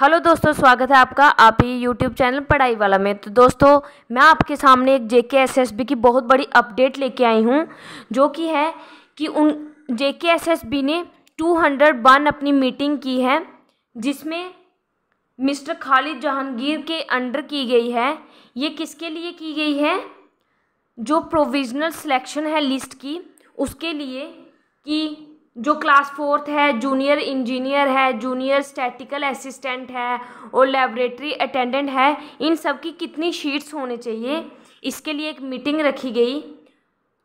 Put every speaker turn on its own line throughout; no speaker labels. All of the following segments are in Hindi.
हेलो दोस्तों स्वागत है आपका आप ही यूट्यूब चैनल पढ़ाई वाला में तो दोस्तों मैं आपके सामने एक जे के एस एस बी की बहुत बड़ी अपडेट लेके आई हूँ जो कि है कि उन J K S S B ने टू हंड्रेड वन अपनी मीटिंग की है जिसमें मिस्टर खालिद जहांगीर के अंडर की गई है ये किसके लिए की गई है जो प्रोविजनल सिलेक्शन है लिस्ट की उसके लिए कि जो क्लास फोर्थ है जूनियर इंजीनियर है जूनियर स्टैटिकल असिस्टेंट है और लेबोरेटरी अटेंडेंट है इन सब की कितनी शीट्स होने चाहिए इसके लिए एक मीटिंग रखी गई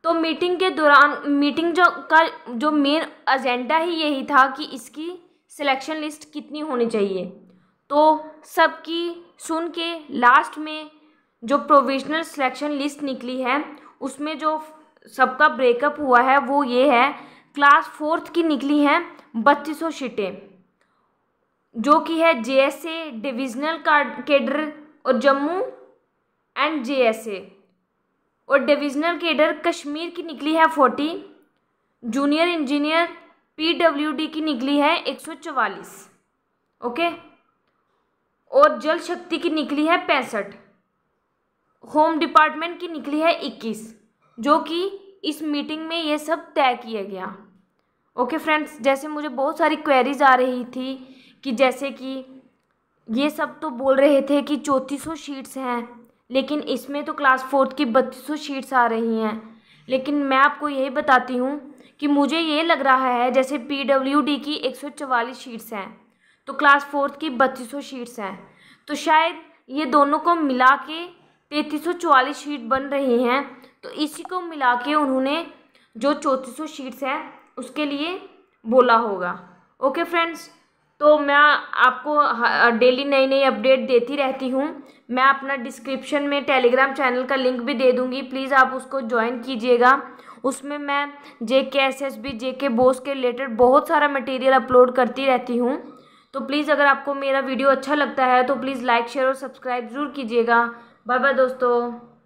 तो मीटिंग के दौरान मीटिंग जो का जो मेन एजेंडा ही यही था कि इसकी सिलेक्शन लिस्ट कितनी होनी चाहिए तो सबकी सुन के लास्ट में जो प्रोविजनल सिलेक्शन लिस्ट निकली है उसमें जो सबका ब्रेकअप हुआ है वो ये है क्लास फोर्थ की निकली हैं बत्तीस सौ सीटें जो कि है जेएसए डिविजनल केडर और जम्मू एंड जेएसए और डिविजनल केडर कश्मीर की निकली है फोर्टी जूनियर इंजीनियर पीडब्ल्यूडी की निकली है एक सौ चवालीस ओके और जल शक्ति की निकली है पैंसठ होम डिपार्टमेंट की निकली है इक्कीस जो कि इस मीटिंग में ये सब तय किया गया ओके फ्रेंड्स जैसे मुझे बहुत सारी क्वेरीज आ रही थी कि जैसे कि ये सब तो बोल रहे थे कि चौंतीस सौ शीट्स हैं लेकिन इसमें तो क्लास फोर्थ की बत्तीस सौ शीट्स आ रही हैं लेकिन मैं आपको यही बताती हूँ कि मुझे ये लग रहा है जैसे पी डब्ल्यू डी की एक सौ चवालीस शीट्स हैं तो क्लास फोर्थ की बत्तीस सौ शीट्स हैं तो शायद ये दोनों को मिला के तैंतीस सौ चवालीस शीट बन रही हैं तो इसी को मिला के उन्होंने जो चौंतीस सौ शीट्स हैं उसके लिए बोला होगा ओके फ्रेंड्स तो मैं आपको डेली नई नई अपडेट देती रहती हूँ मैं अपना डिस्क्रिप्शन में टेलीग्राम चैनल का लिंक भी दे दूँगी प्लीज़ आप उसको ज्वाइन कीजिएगा उसमें मैं जे K S S B J के बोस के रिलेटेड बहुत सारा मटेरियल अपलोड करती रहती हूँ तो प्लीज़ अगर आपको मेरा वीडियो अच्छा लगता है तो प्लीज़ लाइक शेयर और सब्सक्राइब ज़रूर कीजिएगा बाय बाय दोस्तों